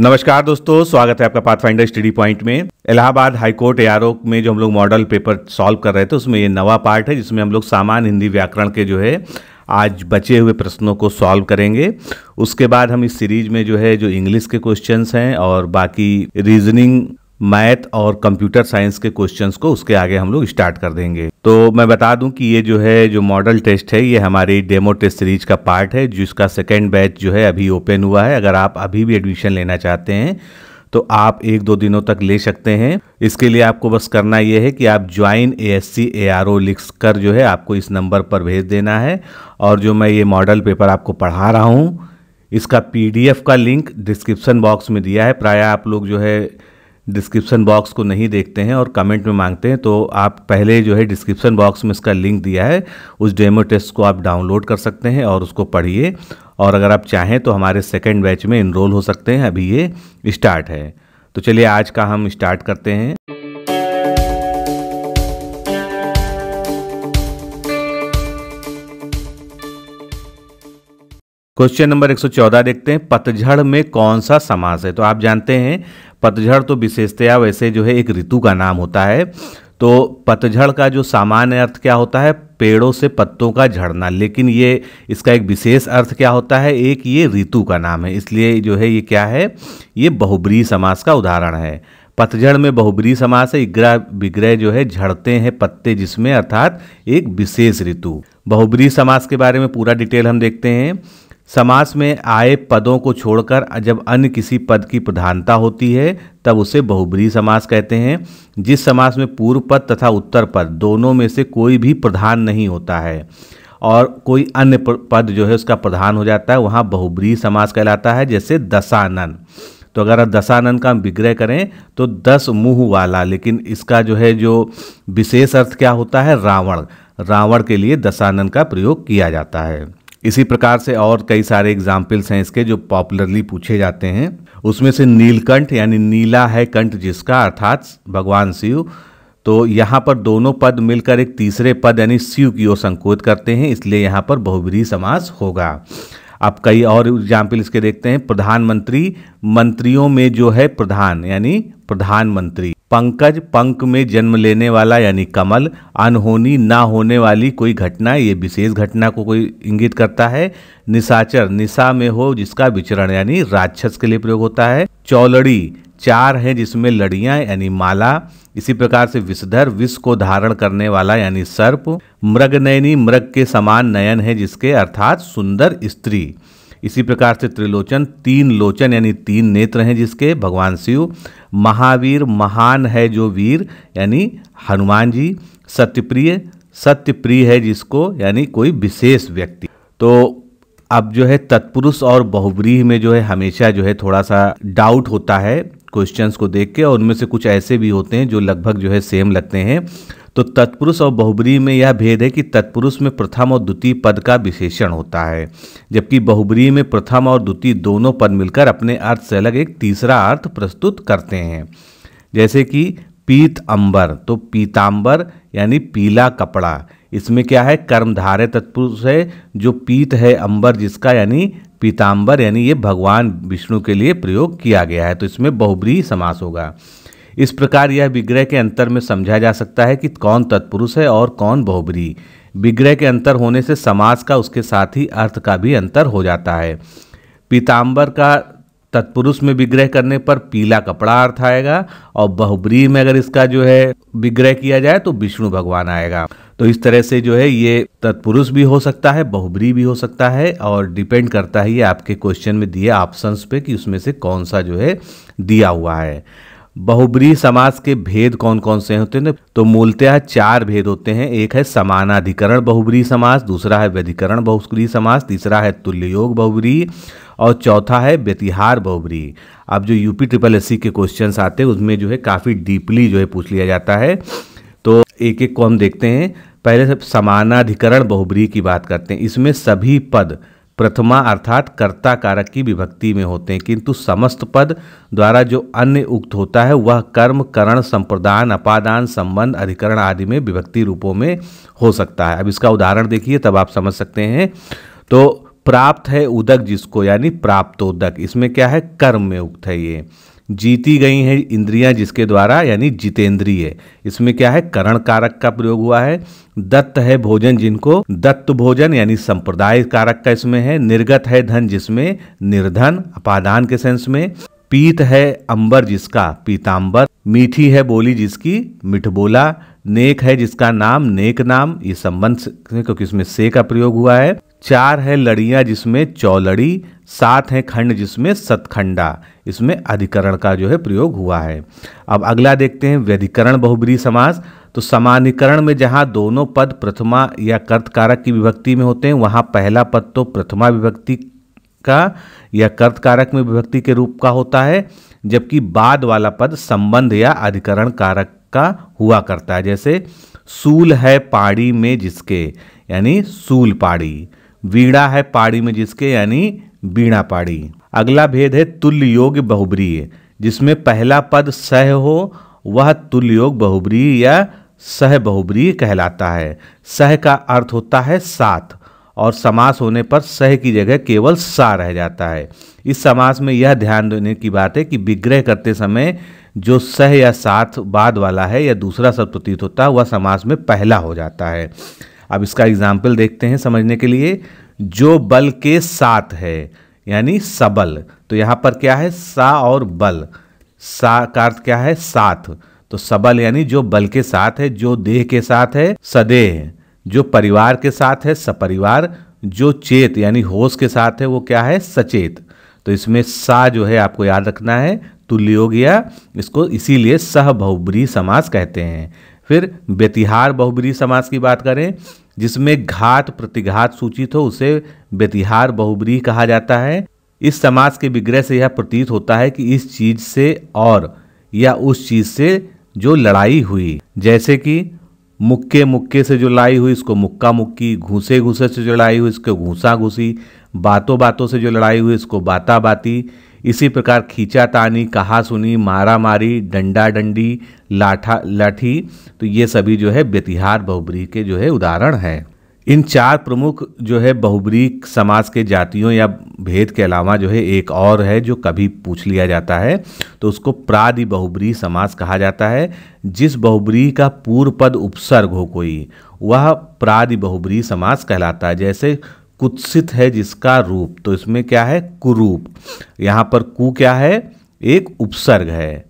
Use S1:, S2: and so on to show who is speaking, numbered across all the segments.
S1: नमस्कार दोस्तों स्वागत है आपका पाथफाइंडर स्टडी पॉइंट में इलाहाबाद हाईकोर्ट एआरओ में जो हम लोग मॉडल पेपर सॉल्व कर रहे थे उसमें ये नवा पार्ट है जिसमें हम लोग सामान्य हिंदी व्याकरण के जो है आज बचे हुए प्रश्नों को सॉल्व करेंगे उसके बाद हम इस सीरीज में जो है जो इंग्लिश के क्वेश्चंस हैं और बाकी रीजनिंग मैथ और कंप्यूटर साइंस के क्वेश्चंस को उसके आगे हम लोग स्टार्ट कर देंगे तो मैं बता दूं कि ये जो है जो मॉडल टेस्ट है ये हमारी डेमो टेस्ट सीरीज का पार्ट है जिसका सेकेंड बैच जो है अभी ओपन हुआ है अगर आप अभी भी एडमिशन लेना चाहते हैं तो आप एक दो दिनों तक ले सकते हैं इसके लिए आपको बस करना यह है कि आप join A S C A R O लिख कर जो है आपको इस नंबर पर भेज देना है और जो मैं ये मॉडल पेपर आपको पढ़ा रहा हूँ इसका पीडीएफ का लिंक डिस्क्रिप्सन बॉक्स में दिया है प्रायः आप लोग जो है डिस्क्रिप्शन बॉक्स को नहीं देखते हैं और कमेंट में मांगते हैं तो आप पहले जो है डिस्क्रिप्शन बॉक्स में इसका लिंक दिया है उस डेमो टेस्ट को आप डाउनलोड कर सकते हैं और उसको पढ़िए और अगर आप चाहें तो हमारे सेकेंड बैच में इनरोल हो सकते हैं अभी ये स्टार्ट है तो चलिए आज का हम स्टार्ट करते हैं क्वेश्चन नंबर 114 देखते हैं पतझड़ में कौन सा समास है तो आप जानते हैं पतझड़ तो विशेषतया वैसे जो है एक ऋतु का नाम होता है तो पतझड़ का जो सामान्य अर्थ क्या होता है पेड़ों से पत्तों का झड़ना लेकिन ये इसका एक विशेष अर्थ क्या होता है एक ये ऋतु का नाम है इसलिए जो है ये क्या है ये बहुब्री समास का उदाहरण है पतझड़ में बहुब्री समास है इग्रह विग्रह जो है झड़ते हैं पत्ते जिसमें अर्थात एक विशेष ऋतु बहुब्री समास के बारे में पूरा डिटेल हम देखते हैं समास में आए पदों को छोड़कर जब अन्य किसी पद की प्रधानता होती है तब उसे बहुब्री समास कहते हैं जिस समास में पूर्व पद तथा उत्तर पद दोनों में से कोई भी प्रधान नहीं होता है और कोई अन्य पद जो है उसका प्रधान हो जाता है वहाँ बहुब्री समास कहलाता है जैसे दशानन तो अगर आप दशानन का विग्रह करें तो दस मुँह वाला लेकिन इसका जो है जो विशेष अर्थ क्या होता है रावण रावण के लिए दशानन का प्रयोग किया जाता है इसी प्रकार से और कई सारे एग्जाम्पल्स हैं इसके जो पॉपुलरली पूछे जाते हैं उसमें से नीलकंठ यानी नीला है कंठ जिसका अर्थात भगवान शिव तो यहाँ पर दोनों पद मिलकर एक तीसरे पद यानी शिव की ओर संकोच करते हैं इसलिए यहाँ पर बहुविरी समास होगा आप कई और एग्जाम्पल इसके देखते हैं प्रधानमंत्री मंत्रियों में जो है प्रधान यानी प्रधानमंत्री पंकज पंक में जन्म लेने वाला यानी कमल अनहोनी ना होने वाली कोई घटना ये विशेष घटना को कोई इंगित करता है निशाचर निशा में हो जिसका विचरण यानी राक्षस के लिए प्रयोग होता है चौलड़ी चार हैं जिसमें लड़ियां यानी माला इसी प्रकार से विषधर विष को धारण करने वाला यानी सर्प मृग नयनी मृग के समान नयन है जिसके अर्थात सुंदर स्त्री इसी प्रकार से त्रिलोचन तीन लोचन यानी तीन नेत्र हैं जिसके भगवान शिव महावीर महान है जो वीर यानी हनुमान जी सत्यप्रिय सत्यप्रिय है जिसको यानी कोई विशेष व्यक्ति तो अब जो है तत्पुरुष और बहुव्रीह में जो है हमेशा जो है थोड़ा सा डाउट होता है क्वेश्चंस को देख के और उनमें से कुछ ऐसे भी होते हैं जो लगभग जो है सेम लगते हैं तो तत्पुरुष और बहुब्री में यह भेद है कि तत्पुरुष में प्रथम और द्वितीय पद का विशेषण होता है जबकि बहुब्री में प्रथम और द्वितीय दोनों पद मिलकर अपने अर्थ से अलग एक तीसरा अर्थ प्रस्तुत करते हैं जैसे कि पीत अंबर तो पीतांबर यानी पीला कपड़ा इसमें क्या है कर्मधारय तत्पुरुष है जो पीत है अंबर जिसका यानी पीतांबर यानी ये भगवान विष्णु के लिए प्रयोग किया गया है तो इसमें बहुब्री समास होगा इस प्रकार यह विग्रह के अंतर में समझा जा सकता है कि कौन तत्पुरुष है और कौन बहुबरी विग्रह के अंतर होने से समाज का उसके साथ ही अर्थ का भी अंतर हो जाता है पीताम्बर का तत्पुरुष में विग्रह करने पर पीला कपड़ा अर्थ आएगा और बहुब्री में अगर इसका जो है विग्रह किया जाए तो विष्णु भगवान आएगा तो इस तरह से जो है ये तत्पुरुष भी हो सकता है बहुब्री भी हो सकता है और डिपेंड करता है ये आपके क्वेश्चन में दिए ऑप्शंस पे कि उसमें से कौन सा जो है दिया हुआ है बहुब्री समास के भेद कौन कौन से होते हैं तो मूलतः चार भेद होते हैं एक है समानाधिकरण बहुब्री समास दूसरा है व्यधिकरण बहुब्री समास तीसरा है तुल्ययोग बहुब्री और चौथा है व्यतिहार बहुब्री अब जो यूपी ट्रिपल एस के क्वेश्चन आते हैं उसमें जो है काफ़ी डीपली जो है पूछ लिया जाता है तो एक एक को हम देखते हैं पहले सब समानाधिकरण बहुब्री की बात करते हैं इसमें सभी पद प्रथमा अर्थात कर्ता कारक की विभक्ति में होते हैं किंतु समस्त पद द्वारा जो अन्य उक्त होता है वह कर्म करण संप्रदान अपादान संबंध अधिकरण आदि में विभक्ति रूपों में हो सकता है अब इसका उदाहरण देखिए तब आप समझ सकते हैं तो प्राप्त है उदक जिसको यानी प्राप्तोदक इसमें क्या है कर्म में उक्त है ये जीती गई हैं इंद्रियां जिसके द्वारा यानी जितेंद्रिय इसमें क्या है करण कारक का प्रयोग हुआ है दत्त है भोजन जिनको दत्त भोजन यानी संप्रदाय कारक का इसमें है निर्गत है धन जिसमें निर्धन अपादान के सेंस में पीत है अंबर जिसका पीतांबर मीठी है बोली जिसकी मिठबोला नेक है जिसका नाम नेक नाम ये संबंध क्योंकि इसमें से का प्रयोग हुआ है चार है लड़िया जिसमें चौलड़ी सात है खंड जिसमें सतखंडा इसमें अधिकरण का जो है प्रयोग हुआ है अब अगला देखते हैं व्यधिकरण बहुबरी समास तो समानीकरण में जहाँ दोनों पद प्रथमा या कर्तकारक की विभक्ति में होते हैं वहाँ पहला पद तो प्रथमा विभक्ति का या कर्तकारक में विभक्ति के रूप का होता है जबकि बाद वाला पद संबंध या अधिकरण कारक का हुआ करता है जैसे सूल है पाड़ी में जिसके यानी सूल पाड़ी वीणा है पाड़ी में जिसके यानी बीणा पाड़ी अगला भेद है तुल्य योग बहुब्रीय जिसमें पहला पद सह हो वह तुल्य योग बहुब्रीय या सह बहुब्रीय कहलाता है सह का अर्थ होता है साथ और समास होने पर सह की जगह केवल सा रह जाता है इस समाज में यह ध्यान देने की बात है कि विग्रह करते समय जो सह या साथ बाद वाला है या दूसरा सब प्रतीत होता है वह समाज में पहला हो जाता है अब इसका एग्जाम्पल देखते हैं समझने के लिए जो बल के साथ है यानी सबल तो यहाँ पर क्या है सा और बल सा का अर्थ क्या है साथ तो सबल यानी जो बल के साथ है जो देह के साथ है सदेह जो परिवार के साथ है सपरिवार जो चेत यानी होश के साथ है वो क्या है सचेत तो इसमें सा जो है आपको याद रखना है तुल्य हो गया इसको इसीलिए सह बहुब्री समास कहते हैं फिर बेतिहार बहुब्री समास की बात करें जिसमें घात प्रतिघात सूचित हो उसे बेतिहार बहुब्री कहा जाता है इस समास के विग्रह से यह प्रतीत होता है कि इस चीज से और या उस चीज से जो लड़ाई हुई जैसे कि मुक्के मुक्के से जो लड़ाई हुई इसको मुक्का मुक्की घूसे घूसे से जो लड़ाई हुई इसको घूसा घूसी बातों बातों से जो लड़ाई हुई उसको बाता बाती इसी प्रकार खींचा तानी कहा सुनी मारा मारी डंडा डंडी लाठा लाठी तो ये सभी जो है बेतिहार बहुबरी के जो है उदाहरण हैं इन चार प्रमुख जो है बहुबरी समाज के जातियों या भेद के अलावा जो है एक और है जो कभी पूछ लिया जाता है तो उसको प्रादि बहुबरी समाज कहा जाता है जिस बहुबरी का पूर्व पद उपसर्ग हो कोई वह प्रादि बहुबरी समाज कहलाता है जैसे कुत्सित है जिसका रूप तो इसमें क्या है कुरूप यहाँ पर कु क्या है एक उपसर्ग है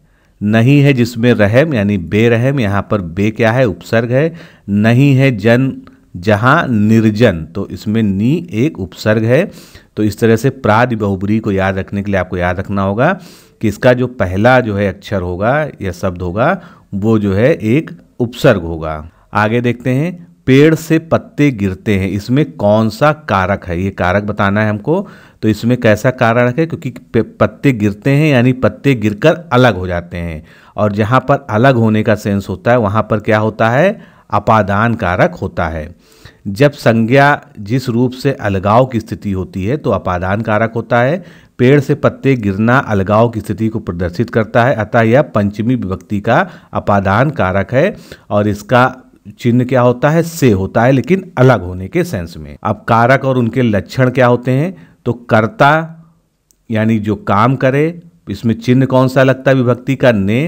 S1: नहीं है जिसमें रहम यानी बेरहम यहाँ पर बे क्या है उपसर्ग है नहीं है जन जहाँ निर्जन तो इसमें नी एक उपसर्ग है तो इस तरह से प्राद बहुबरी को याद रखने के लिए आपको याद रखना होगा कि इसका जो पहला जो है अक्षर होगा या शब्द होगा वो जो है एक उपसर्ग होगा आगे देखते हैं पेड़ से पत्ते गिरते हैं इसमें कौन सा कारक है ये कारक बताना है हमको तो इसमें कैसा कारक है क्योंकि पत्ते गिरते हैं यानी पत्ते गिरकर अलग हो जाते हैं और जहाँ पर अलग होने का सेंस होता है वहाँ पर क्या होता है अपादान कारक होता है जब संज्ञा जिस रूप से अलगाव की स्थिति होती है तो अपादान कारक होता है पेड़ से पत्ते गिरना अलगाव की स्थिति को प्रदर्शित करता है अतः यह पंचमी विभक्ति का अपादान कारक है और इसका चिन्ह क्या होता है से होता है लेकिन अलग होने के सेंस में अब कारक और उनके लक्षण क्या होते हैं तो कर्ता यानी जो काम करे इसमें चिन्ह कौन सा लगता है विभक्ति का ने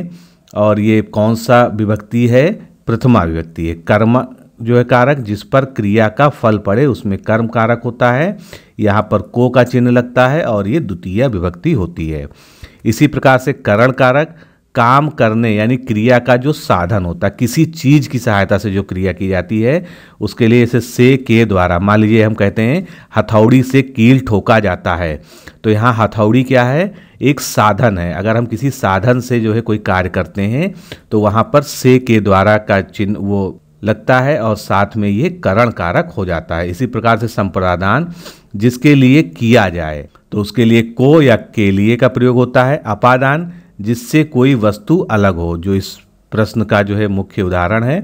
S1: और ये कौन सा विभक्ति है प्रथमा विभक्ति है कर्म जो है कारक जिस पर क्रिया का फल पड़े उसमें कर्म कारक होता है यहाँ पर को का चिन्ह लगता है और ये द्वितीय विभक्ति होती है इसी प्रकार से करण कारक काम करने यानी क्रिया का जो साधन होता है किसी चीज़ की सहायता से जो क्रिया की जाती है उसके लिए इसे से के द्वारा मान लीजिए हम कहते हैं हथौड़ी से कील ठोका जाता है तो यहाँ हथौड़ी क्या है एक साधन है अगर हम किसी साधन से जो है कोई कार्य करते हैं तो वहाँ पर से के द्वारा का चिन्ह वो लगता है और साथ में ये करण कारक हो जाता है इसी प्रकार से संप्रदान जिसके लिए किया जाए तो उसके लिए को या के लिए का प्रयोग होता है अपादान जिससे कोई वस्तु अलग हो जो इस प्रश्न का जो है मुख्य उदाहरण है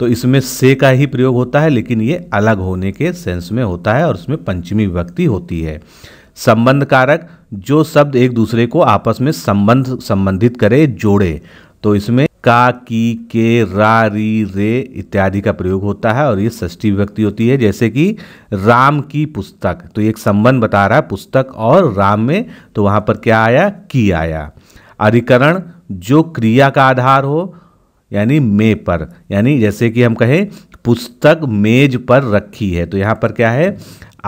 S1: तो इसमें से का ही प्रयोग होता है लेकिन ये अलग होने के सेंस में होता है और उसमें पंचमी विभक्ति होती है संबंध कारक जो शब्द एक दूसरे को आपस में संबंध संबंधित करे जोड़े तो इसमें का की के रा री रे इत्यादि का प्रयोग होता है और ये षष्ठी विभक्ति होती है जैसे कि राम की पुस्तक तो एक संबंध बता रहा है पुस्तक और राम में तो वहाँ पर क्या आया की आया अधिकरण जो क्रिया का आधार हो यानी मे पर यानी जैसे कि हम कहें पुस्तक मेज पर रखी है तो यहाँ पर क्या है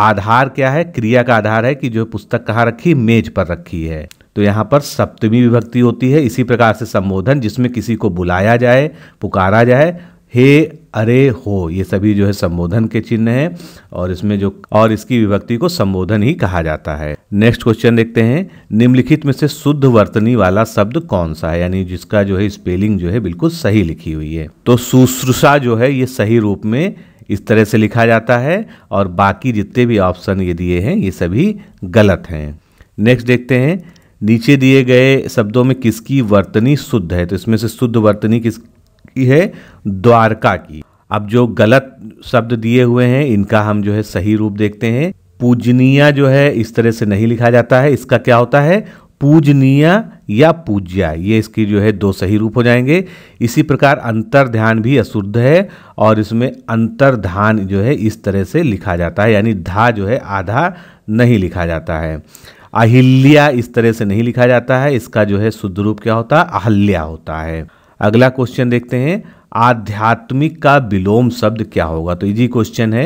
S1: आधार क्या है क्रिया का आधार है कि जो पुस्तक कहाँ रखी मेज पर रखी है तो यहाँ पर सप्तमी विभक्ति होती है इसी प्रकार से संबोधन जिसमें किसी को बुलाया जाए पुकारा जाए हे अरे हो ये सभी जो है संबोधन के चिन्ह हैं और इसमें जो और इसकी विभक्ति को संबोधन ही कहा जाता है नेक्स्ट क्वेश्चन देखते हैं निम्नलिखित में से शुद्ध वर्तनी वाला शब्द कौन सा है यानी जिसका जो है स्पेलिंग जो है बिल्कुल सही लिखी हुई है तो शुश्रूषा जो है ये सही रूप में इस तरह से लिखा जाता है और बाकी जितने भी ऑप्शन ये दिए हैं ये सभी गलत हैं नेक्स्ट देखते हैं नीचे दिए गए शब्दों में किसकी वर्तनी शुद्ध है तो इसमें से शुद्ध वर्तनी किस की है द्वारका की अब जो गलत शब्द दिए हुए हैं इनका हम जो है सही रूप देखते हैं पूजनीय जो है इस तरह से नहीं लिखा जाता है इसका क्या होता है पूजनीय या पूज्या ये इसकी जो है दो सही रूप हो जाएंगे इसी प्रकार अंतर ध्यान भी अशुद्ध है और इसमें अंतर्धान जो है इस तरह से लिखा जाता है यानी धा जो है आधा नहीं लिखा जाता है अहिल्या इस तरह से नहीं लिखा जाता है इसका जो है शुद्ध रूप क्या होता है अहल्या होता है अगला क्वेश्चन देखते हैं आध्यात्मिक का विलोम शब्द क्या होगा तो इजी क्वेश्चन है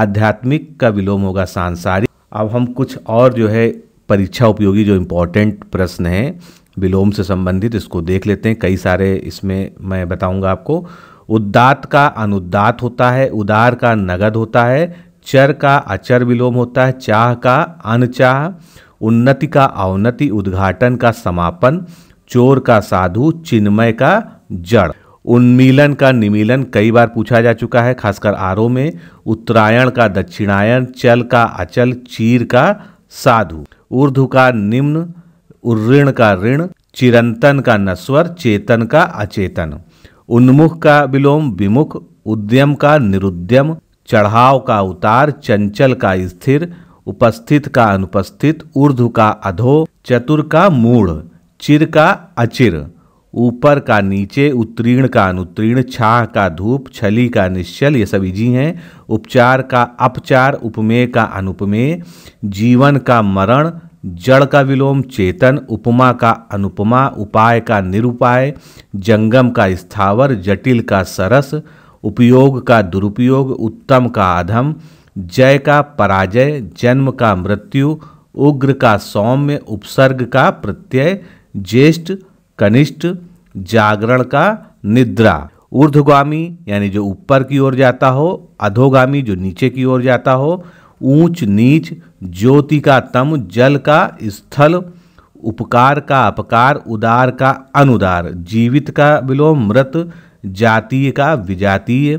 S1: आध्यात्मिक का विलोम होगा सांसारिक अब हम कुछ और जो है परीक्षा उपयोगी जो इम्पोर्टेंट प्रश्न है विलोम से संबंधित इसको देख लेते हैं कई सारे इसमें मैं बताऊंगा आपको उद्दात का अनुदात होता है उदार का नगद होता है चर का अचर विलोम होता है चाह का अनचाह उन्नति का अवनति उद्घाटन का समापन चोर का साधु चिन्मय का जड़ उन्मीलन का निमीलन कई बार पूछा जा चुका है खासकर आरओ में उत्तरायण का दक्षिणायन चल का अचल चीर का साधु ऊर्धु का निम्न उऋण का ऋण चिरंतन का नस्वर चेतन का अचेतन उन्मुख का विलोम विमुख उद्यम का निरुद्यम चढ़ाव का उतार चंचल का स्थिर उपस्थित का अनुपस्थित ऊर्ध का अधो चतुर का मूढ़ चिर का अचिर ऊपर का नीचे उत्तीर्ण का अनुत्तीर्ण छाह का धूप छली का निश्चल ये सभी जी हैं उपचार का अपचार उपमेय का अनुपमेय जीवन का मरण जड़ का विलोम चेतन उपमा का अनुपमा उपाय का निरुपाय जंगम का स्थावर जटिल का सरस उपयोग का दुरुपयोग उत्तम का अधम जय का पराजय जन्म का मृत्यु उग्र का सौम्य उपसर्ग का प्रत्यय ज्येष्ठ कनिष्ठ जागरण का निद्रा ऊर्ध्वगामी यानी जो ऊपर की ओर जाता हो अधोगामी जो नीचे की ओर जाता हो ऊंच नीच ज्योति का तम जल का स्थल उपकार का अपकार उदार का अनुदार जीवित का विलोम मृत जातीय का विजातीय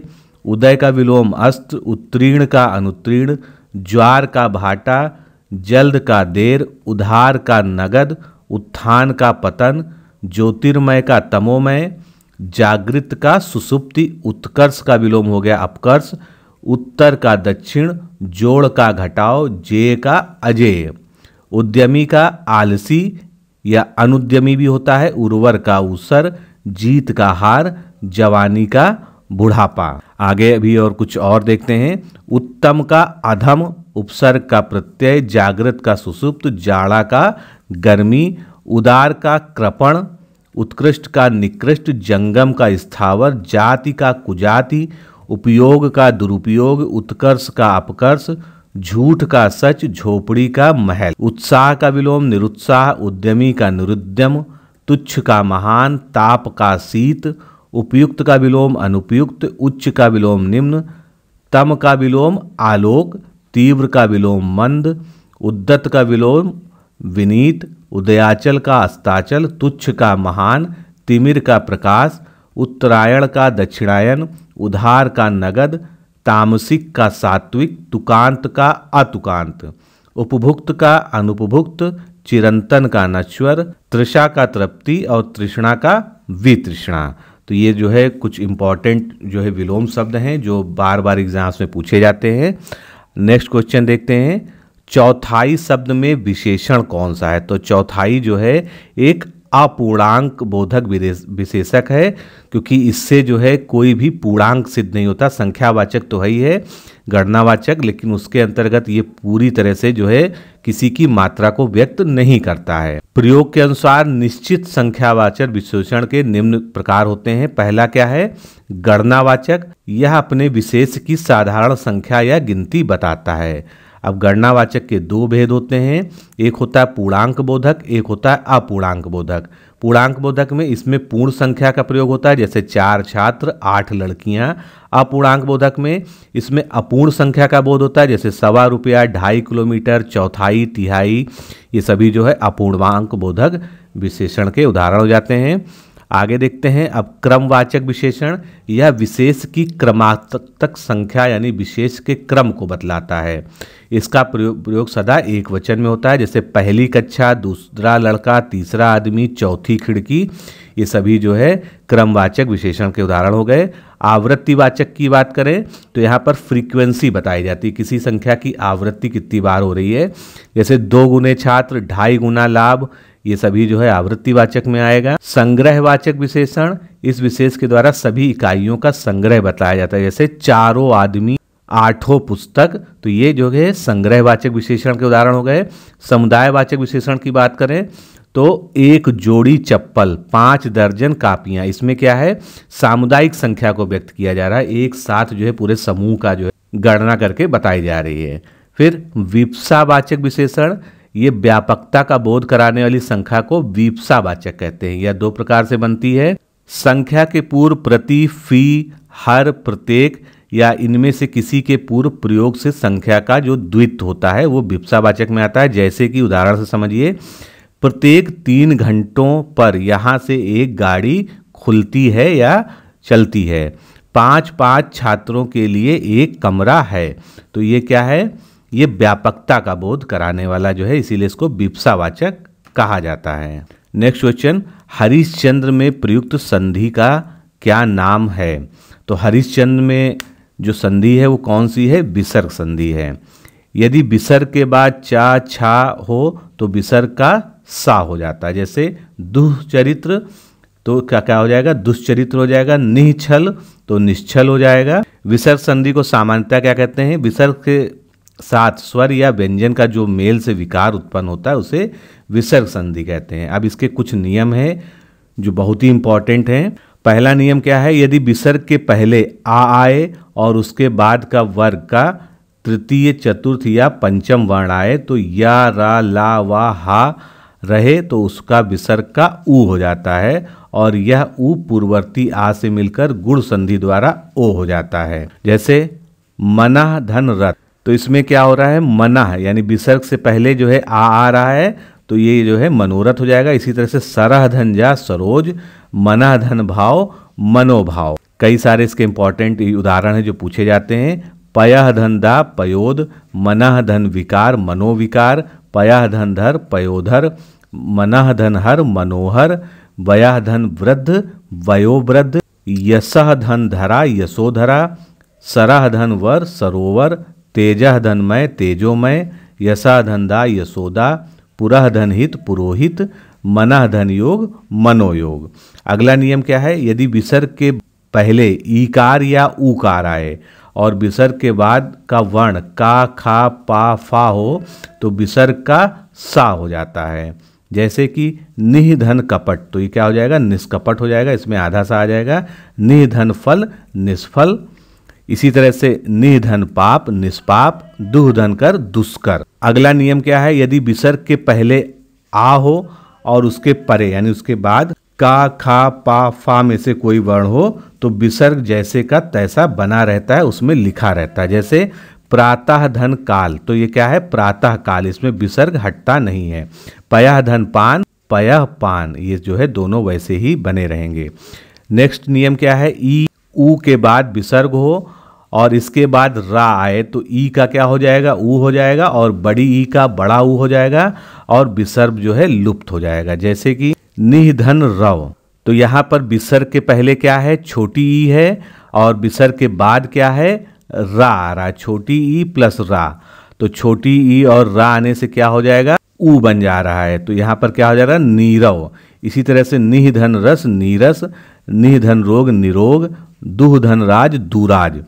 S1: उदय का विलोम अस्त उत्तीर्ण का अनुत्तीर्ण ज्वार का भाटा जल्द का देर उधार का नगद उत्थान का पतन ज्योतिर्मय का तमोमय जागृत का सुसुप्ति उत्कर्ष का विलोम हो गया अपकर्ष उत्तर का दक्षिण जोड़ का घटाव जय का अजय उद्यमी का आलसी या अनुद्यमी भी होता है उर्वर का उसर जीत का हार जवानी का बुढ़ापा आगे अभी और कुछ और देखते हैं उत्तम का अधम उपसर्ग का प्रत्यय जागृत का सुसुप्त जाड़ा का गर्मी उदार का कृपण उत्कृष्ट का निकृष्ट जंगम का स्थावर जाति का कुजाति उपयोग का दुरुपयोग उत्कर्ष का अपकर्ष झूठ का सच झोपड़ी का महल उत्साह का विलोम निरुत्साह उद्यमी का निरुद्यम तुच्छ का महान ताप का शीत उपयुक्त का विलोम अनुपयुक्त उच्च का विलोम निम्न तम का विलोम आलोक तीव्र का विलोम मंद उद्दत का विलोम विनीत उदयाचल का अस्ताचल तुच्छ का महान तिमिर का प्रकाश उत्तरायण का दक्षिणायन उधार का नगद तामसिक का सात्विक तुकांत का अतुकांत उपभुक्त का अनुपभुक्त चिरंतन का नश्वर तृषा का तृप्ति और तृष्णा का वितृष्णा तो ये जो है कुछ इम्पॉर्टेंट जो है विलोम शब्द हैं जो बार बार एग्जाम्स में पूछे जाते हैं नेक्स्ट क्वेश्चन देखते हैं चौथाई शब्द में विशेषण कौन सा है तो चौथाई जो है एक अपूर्णांक बोधक विशेषक है क्योंकि इससे जो है कोई भी पूर्णांक सिद्ध नहीं होता संख्यावाचक तो है ही है गणनावाचक लेकिन उसके अंतर्गत ये पूरी तरह से जो है किसी की मात्रा को व्यक्त नहीं करता है प्रयोग के अनुसार निश्चित संख्यावाचक विशेषण के निम्न प्रकार होते हैं पहला क्या है गणनावाचक यह अपने विशेष की साधारण संख्या या गिनती बताता है अब गणनावाचक के दो भेद होते हैं एक होता है पूर्णांक बोधक एक होता है अपूर्णांक बोधक पूर्णांक बोधक में इसमें पूर्ण संख्या का प्रयोग होता है जैसे चार छात्र आठ लड़कियां अपूर्णांक बोधक में इसमें अपूर्ण संख्या का बोध होता है जैसे सवा रुपया ढाई किलोमीटर चौथाई तिहाई ये सभी जो है अपूर्णांक बोधक विशेषण के उदाहरण हो जाते हैं आगे देखते हैं अब क्रमवाचक विशेषण यह विशेष की क्रमात्मक संख्या यानी विशेष के क्रम को बतलाता है इसका प्रयोग प्रयोग सदा एक वचन में होता है जैसे पहली कक्षा दूसरा लड़का तीसरा आदमी चौथी खिड़की ये सभी जो है क्रमवाचक विशेषण के उदाहरण हो गए आवृत्तिवाचक की बात करें तो यहाँ पर फ्रीक्वेंसी बताई जाती है किसी संख्या की आवृत्ति कितनी बार हो रही है जैसे दो गुने छात्र ढाई गुना लाभ ये सभी जो है आवृत्तिवाचक में आएगा संग्रहवाचक विशेषण इस विशेष के द्वारा सभी इकाइयों का संग्रह बताया जाता है जैसे चारों आदमी आठों पुस्तक तो ये जो है संग्रहवाचक विशेषण के उदाहरण हो गए समुदायवाचक विशेषण की बात करें तो एक जोड़ी चप्पल पांच दर्जन कापियां इसमें क्या है सामुदायिक संख्या को व्यक्त किया जा रहा है एक साथ जो है पूरे समूह का जो है गणना करके बताई जा रही है फिर विप्सावाचक विशेषण ये व्यापकता का बोध कराने वाली संख्या को वीपसावाचक कहते हैं यह दो प्रकार से बनती है संख्या के पूर्व प्रति फी हर प्रत्येक या इनमें से किसी के पूर्व प्रयोग से संख्या का जो द्वित होता है वो विप्सावाचक में आता है जैसे कि उदाहरण से समझिए प्रत्येक तीन घंटों पर यहाँ से एक गाड़ी खुलती है या चलती है पांच पांच छात्रों के लिए एक कमरा है तो ये क्या है ये व्यापकता का बोध कराने वाला जो है इसीलिए इसको बिप्सावाचक कहा जाता है नेक्स्ट क्वेश्चन हरिश्चंद्र में प्रयुक्त संधि का क्या नाम है तो हरिश्चंद्र में जो संधि है वो कौन सी है विसर्ग संधि है यदि विसर्ग के बाद चा छा हो तो विसर्ग का सा हो जाता है जैसे दुश्चरित्र तो क्या क्या हो जाएगा दुष्चरित्र हो जाएगा निःछल तो निश्चल हो जाएगा विसर्ग संधि को सामान्यतः क्या कहते हैं विसर्ग के साथ स्वर या व्यंजन का जो मेल से विकार उत्पन्न होता है उसे विसर्ग संधि कहते हैं अब इसके कुछ नियम हैं जो बहुत ही इंपॉर्टेंट हैं पहला नियम क्या है यदि विसर्ग के पहले आ आए और उसके बाद का वर्ग का तृतीय चतुर्थ या पंचम वर्ण आए तो या रा ला वा हा रहे तो उसका विसर्ग का ऊ हो जाता है और यह ऊ पूर्ववर्ती आ से मिलकर गुण संधि द्वारा ओ हो जाता है जैसे मना धन रथ तो इसमें क्या हो रहा है मना है यानी विसर्ग से पहले जो है आ आ रहा है तो ये जो है मनोरथ हो जाएगा इसी तरह से सरह धन जा सरोज मना धन भाव मनोभाव कई सारे इसके इंपॉर्टेंट उदाहरण है जो पूछे जाते हैं पयह धन दा पयोध मनह धन विकार मनोविकार पयह धन धर पयोधर मनह धन हर मनोहर वयह धन वृद्ध वयोवृद्ध यश धन धरा यशोधरा सरह धन वर सरोवर तेज धनमय तेजोमय यशा धनदा यशोदा पुरह धनहित पुरोहित मना धन योग मनोयोग अगला नियम क्या है यदि विसर्ग के पहले ईकार या ऊकार आए और विसर्ग के बाद का वर्ण का खा पा फा हो तो विसर्ग का सा हो जाता है जैसे कि निधन कपट तो ये क्या हो जाएगा निष्कपट हो जाएगा इसमें आधा सा आ जाएगा निधन फल निष्फल इसी तरह से निधन पाप निष्पाप दुहधन कर दुष्कर अगला नियम क्या है यदि विसर्ग के पहले आ हो और उसके परे यानी उसके बाद का खा पा फा में से कोई वर्ण हो तो विसर्ग जैसे का तैसा बना रहता है उसमें लिखा रहता है जैसे प्रातः धन काल तो ये क्या है प्रातः काल इसमें विसर्ग हटता नहीं है पया धन पान पया पान ये जो है दोनों वैसे ही बने रहेंगे नेक्स्ट नियम क्या है ई ऊ के बाद विसर्ग हो और इसके बाद रा आए तो ई का क्या हो जाएगा ऊ हो जाएगा और बड़ी ई का बड़ा ऊ हो जाएगा और विसर्ग जो है लुप्त हो जाएगा जैसे कि निधन रव तो यहाँ पर विसर्ग के पहले क्या है छोटी ई है और विसर्ग के बाद क्या है रा आ रहा छोटी ई प्लस रा तो छोटी ई और रा आने से क्या हो जाएगा ऊ बन जा रहा है तो यहाँ पर क्या हो जा रहा है नीरव इसी तरह से निधन रस नीरस निधन रोग निरोग दुहधन राज दुराज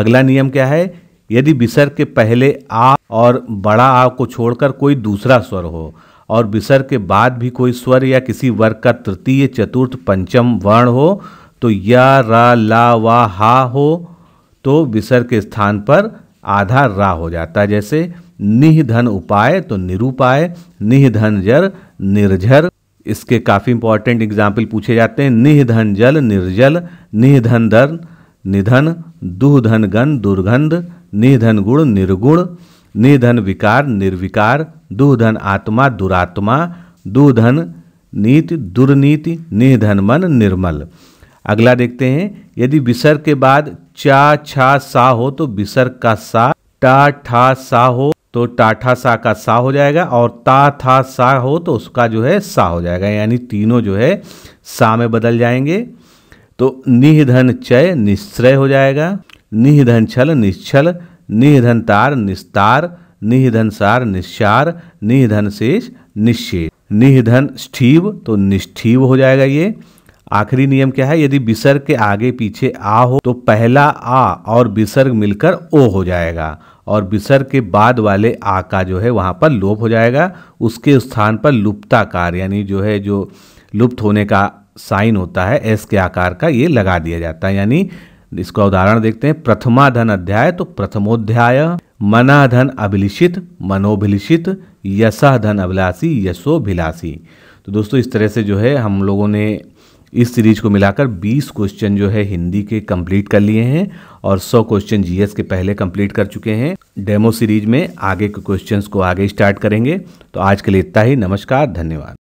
S1: अगला नियम क्या है यदि विसर्ग के पहले आ और बड़ा आ को छोड़कर कोई दूसरा स्वर हो और विसर्ग के बाद भी कोई स्वर या किसी वर्ग का तृतीय चतुर्थ पंचम वर्ण हो तो या रा ला वा हा हो तो विसर्ग के स्थान पर आधा रा हो जाता है जैसे निधन उपाय तो निरुपाय निधन जर निर्झर इसके काफ़ी इंपॉर्टेंट एग्जाम्पल पूछे जाते हैं निधन जल निर्जल निधन धर्म निधन दुहधन गण दुर्गंध निधन गुण निर्गुण निधन विकार निर्विकार दुधन आत्मा दुरात्मा दुधन नीति दुर्नीति निधन मन निर्मल अगला देखते हैं यदि विसर्ग के बाद चा छा सा हो तो विसर्ग का सा टा ठा सा हो तो टाठा सा का सा हो जाएगा और ता था सा हो तो उसका जो है सा हो जाएगा यानी तीनों जो है सा में बदल जाएंगे तो निधन चय निश्चय हो जाएगा निधन छल निश्चल निधन तार निस्तार निधन सार निशार निधन शेष निश्चेष निधन स्ठीव तो निष्ठीव हो जाएगा ये आखिरी नियम क्या है यदि विसर्ग के आगे पीछे आ हो तो पहला आ और विसर्ग मिलकर ओ हो जाएगा और विसर्ग के बाद वाले आ का जो है वहाँ पर लोप हो जाएगा उसके स्थान पर लुप्ताकार यानी जो है जो लुप्त होने का साइन होता है एस के आकार का ये लगा दिया जाता है यानी इसका उदाहरण देखते हैं प्रथमा धन अध्याय तो प्रथमोध्याय मना धन अभिलिषित मनोभिलिषित यश धन अभिलाषी यशोभिलाषी तो दोस्तों इस तरह से जो है हम लोगों ने इस सीरीज को मिलाकर 20 क्वेश्चन जो है हिंदी के कंप्लीट कर लिए हैं और 100 क्वेश्चन जीएस के पहले कंप्लीट कर चुके हैं डेमो सीरीज में आगे के क्वेश्चंस को आगे स्टार्ट करेंगे तो आज के लिए इतना ही नमस्कार धन्यवाद